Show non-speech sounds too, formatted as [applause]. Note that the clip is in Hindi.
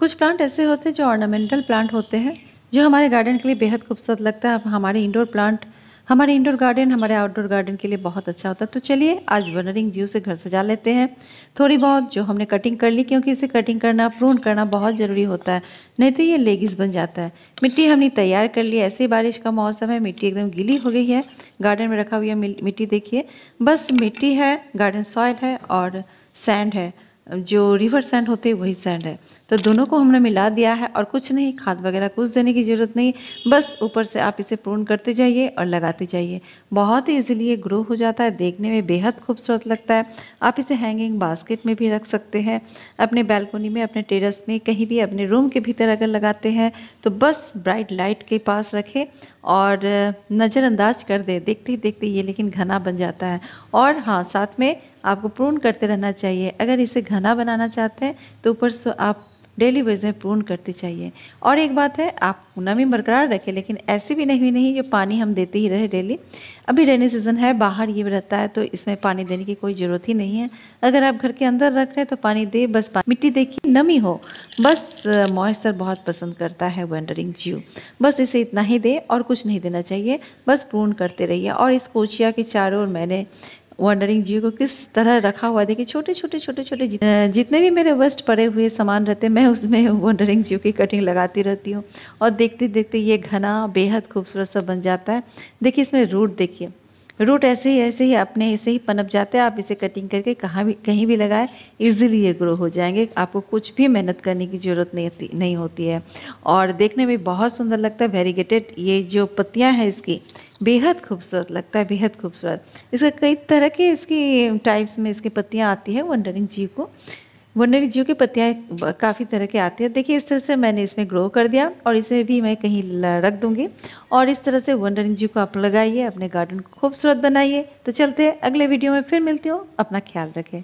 कुछ प्लांट ऐसे होते हैं जो ऑर्नामेंटल प्लांट होते हैं जो हमारे गार्डन के लिए बेहद खूबसूरत लगता है हमारे इंडोर प्लांट हमारे इंडोर गार्डन हमारे आउटडोर गार्डन के लिए बहुत अच्छा होता है तो चलिए आज बर्नरिंग जीव से घर सजा लेते हैं थोड़ी बहुत जो हमने कटिंग कर ली क्योंकि इसे कटिंग करना प्रून करना बहुत ज़रूरी होता है नहीं तो ये लेगिस बन जाता है मिट्टी हमने तैयार कर ली ऐसे बारिश का मौसम है मिट्टी एकदम गीली हो गई है गार्डन में रखा हुआ मिट्टी देखिए बस मिट्टी है गार्डन सॉयल है और सैंड है जो रिवर सैंड होते हैं वही सैंड है तो दोनों को हमने मिला दिया है और कुछ नहीं खाद वगैरह कुछ देने की ज़रूरत नहीं बस ऊपर से आप इसे प्रून करते जाइए और लगाते जाइए बहुत ही ईजिली ये ग्रो हो जाता है देखने में बेहद खूबसूरत लगता है आप इसे हैंगिंग बास्केट में भी रख सकते हैं अपने बैल्कोनी में अपने टेरस में कहीं भी अपने रूम के भीतर अगर लगाते हैं तो बस ब्राइट लाइट के पास रखें और नज़रअंदाज कर दे देखते ही देखते ये लेकिन घना बन जाता है और हाँ साथ में आपको प्रून करते रहना चाहिए अगर इसे घना बनाना चाहते हैं तो ऊपर से आप डेली वेज में प्रून करती चाहिए और एक बात है आप नमी बरकरार रखें लेकिन ऐसी भी नहीं नहीं जो पानी हम देते ही रहे डेली अभी रेनी सीज़न है बाहर ये रहता है तो इसमें पानी देने की कोई ज़रूरत ही नहीं है अगर आप घर के अंदर रख रहे हैं तो पानी दे बस पानी। मिट्टी देखिए नमी हो बस मॉइस्चर बहुत पसंद करता है वेंडरिंग जीव बस इसे इतना ही दे और कुछ नहीं देना चाहिए बस पूर्ण करते रहिए और इस कोचिया के चारों ओर मैंने वंडरिंग जियो को किस तरह रखा हुआ देखिए छोटे छोटे छोटे छोटे जितने भी मेरे वेस्ट पड़े हुए सामान रहते हैं मैं उसमें वंडरिंग [laughs] जियो की कटिंग लगाती रहती हूँ और देखते देखते ये घना बेहद खूबसूरत सा बन जाता है देखिए इसमें रूट देखिए रूट ऐसे ही ऐसे ही अपने ऐसे ही पनप जाते हैं आप इसे कटिंग करके कहाँ भी कहीं भी लगाएं इजीली ये ग्रो हो जाएंगे आपको कुछ भी मेहनत करने की ज़रूरत नहीं नहीं होती है और देखने में बहुत सुंदर लगता है वेरीगेटेड ये जो पत्तियाँ हैं इसकी बेहद खूबसूरत लगता है बेहद खूबसूरत इसका कई तरह के इसकी टाइप्स में इसकी पत्तियाँ आती है वंडरिंग जी को वनरी जीव के पत्तियाँ काफ़ी तरह के आते हैं देखिए इस तरह से मैंने इसमें ग्रो कर दिया और इसे भी मैं कहीं रख दूँगी और इस तरह से वनरिंग जीव को आप लगाइए अपने गार्डन को खूबसूरत बनाइए तो चलते हैं अगले वीडियो में फिर मिलती हूँ अपना ख्याल रखें